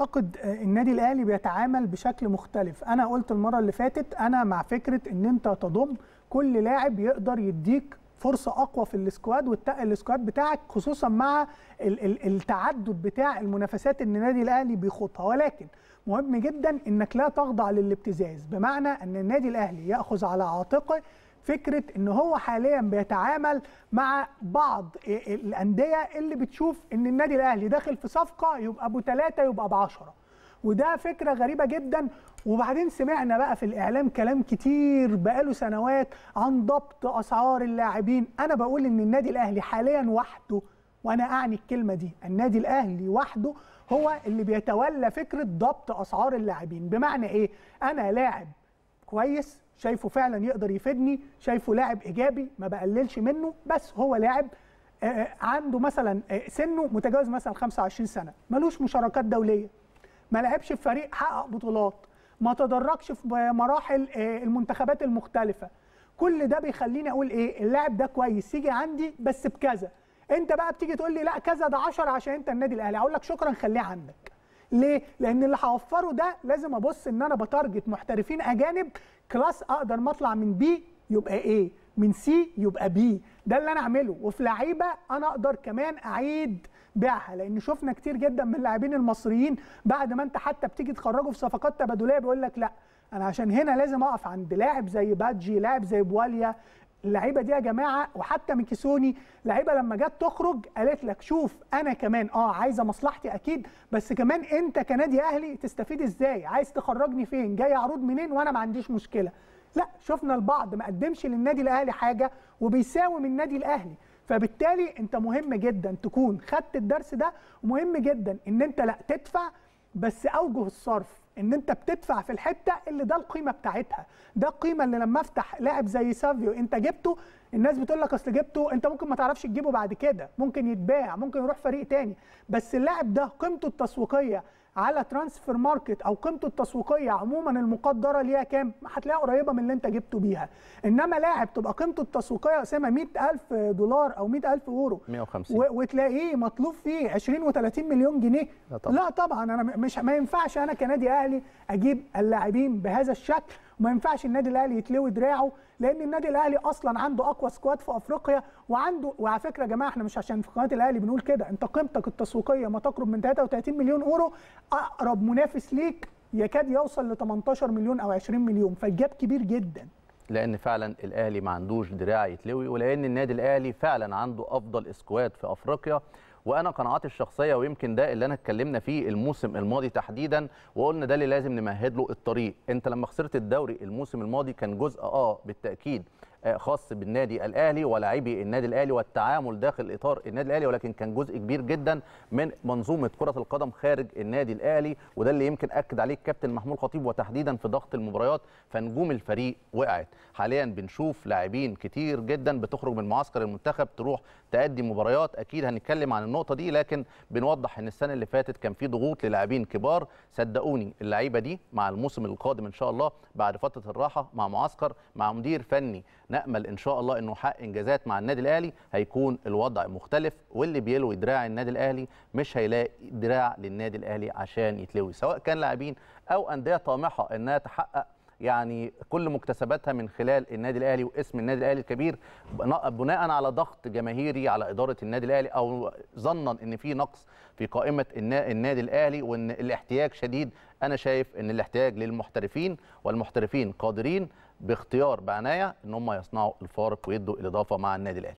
اعتقد آه، النادي الاهلي بيتعامل بشكل مختلف انا قلت المره اللي فاتت انا مع فكره ان انت تضم كل لاعب يقدر يديك فرصه اقوى في السكواد والتقى السكواد بتاعك خصوصا مع التعدد بتاع المنافسات ان النادي الاهلي بيخوضها ولكن مهم جدا انك لا تخضع للابتزاز بمعنى ان النادي الاهلي ياخذ على عاتقه فكره ان هو حاليا بيتعامل مع بعض الانديه اللي بتشوف ان النادي الاهلي داخل في صفقه يبقى ابو ثلاثه يبقى ب 10 وده فكره غريبه جدا وبعدين سمعنا بقى في الاعلام كلام كتير بقاله سنوات عن ضبط اسعار اللاعبين انا بقول ان النادي الاهلي حاليا وحده وانا اعني الكلمه دي النادي الاهلي وحده هو اللي بيتولى فكره ضبط اسعار اللاعبين بمعنى ايه انا لاعب كويس شايفه فعلا يقدر يفيدني شايفه لاعب ايجابي ما بقللش منه بس هو لاعب آه، آه، عنده مثلا آه، سنه متجاوز مثلا 25 سنه ملوش مشاركات دوليه ما لعبش في فريق حقق بطولات ما تدرجش في مراحل المنتخبات المختلفه كل ده بيخليني اقول ايه اللاعب ده كويس يجي عندي بس بكذا انت بقى بتيجي تقول لي لا كذا ده 10 عشان انت النادي الاهلي اقول لك شكرا خليه عندك ليه؟ لان اللي هوفره ده لازم ابص ان انا بتارجت محترفين اجانب كلاس اقدر ما اطلع من بي يبقى ايه؟ من سي يبقى بي ده اللي انا اعمله وفي لعيبه انا اقدر كمان اعيد بيعها لان شفنا كتير جدا من اللاعبين المصريين بعد ما انت حتى بتيجي تخرجه في صفقات تبادليه بيقول لك لا انا عشان هنا لازم اقف عند لاعب زي بادجي لاعب زي بواليا اللعيبه دي يا جماعه وحتى ميكيسوني لعيبه لما جت تخرج قالت لك شوف انا كمان اه عايزه مصلحتي اكيد بس كمان انت كنادي اهلي تستفيد ازاي عايز تخرجني فين جاي عروض منين وانا ما عنديش مشكله لا شفنا البعض ما قدمش للنادي الاهلي حاجه وبيساوم النادي الاهلي فبالتالي انت مهم جدا تكون خدت الدرس ده ومهم جدا ان انت لا تدفع بس اوجه الصرف ان انت بتدفع في الحته اللي ده القيمه بتاعتها ده القيمه اللي لما افتح لاعب زي سافيو انت جبته الناس بتقول لك اصل جبته انت ممكن ما تعرفش تجيبه بعد كده ممكن يتباع ممكن يروح فريق تاني بس اللاعب ده قيمته التسويقيه على ترانسفير ماركت او قيمته التسويقيه عموما المقدره ليها كام هتلاقيها قريبه من اللي انت جبته بيها انما لاعب تبقى قيمته التسويقيه اسامه 100000 دولار او 100000 يورو 150 وتلاقيه مطلوب فيه 20 و30 مليون جنيه لا طبعا, لا طبعا انا مش ما ينفعش انا كنادي اهلي اجيب اللاعبين بهذا الشكل وما ينفعش النادي الاهلي يتلوي دراعه لان النادي الاهلي اصلا عنده اقوى سكواد في افريقيا وعنده وعلى فكره يا جماعه احنا مش عشان في قناه الاهلي بنقول كده انت قيمتك التسويقيه ما تقرب من 33 مليون اورو اقرب منافس ليك يكاد يوصل ل 18 مليون او 20 مليون فالجاب كبير جدا لان فعلا الاهلي ما عندوش دراع يتلوي ولان النادي الاهلي فعلا عنده افضل سكواد في افريقيا وانا قناعاتي الشخصيه ويمكن ده اللي انا اتكلمنا فيه الموسم الماضي تحديدا وقلنا ده اللي لازم نمهد له الطريق انت لما خسرت الدوري الموسم الماضي كان جزء اه بالتاكيد خاص بالنادي الاهلي ولاعبي النادي الاهلي والتعامل داخل اطار النادي الاهلي ولكن كان جزء كبير جدا من منظومه كره القدم خارج النادي الاهلي وده اللي يمكن اكد عليه الكابتن محمود خطيب وتحديدا في ضغط المباريات فنجوم الفريق وقعت حاليا بنشوف لاعبين كتير جدا بتخرج من معسكر المنتخب تروح تأدي مباريات اكيد هنتكلم عن النقطه دي لكن بنوضح ان السنه اللي فاتت كان في ضغوط للاعبين كبار صدقوني اللعيبه دي مع الموسم القادم ان شاء الله بعد فتره الراحه مع معسكر مع مدير فني نامل ان شاء الله انه حقق انجازات مع النادي الاهلي هيكون الوضع مختلف واللي بيلوي دراع النادي الاهلي مش هيلاقي دراع للنادي الاهلي عشان يتلوي سواء كان لاعبين او انديه طامحه انها تحقق يعني كل مكتسباتها من خلال النادي الاهلي واسم النادي الاهلي الكبير بناء على ضغط جماهيري على اداره النادي الاهلي او ظنا ان في نقص في قائمه النادي الاهلي وان الاحتياج شديد انا شايف ان الاحتياج للمحترفين والمحترفين قادرين باختيار بعنايه ان هم يصنعوا الفارق ويدوا الاضافه مع النادي الاهلي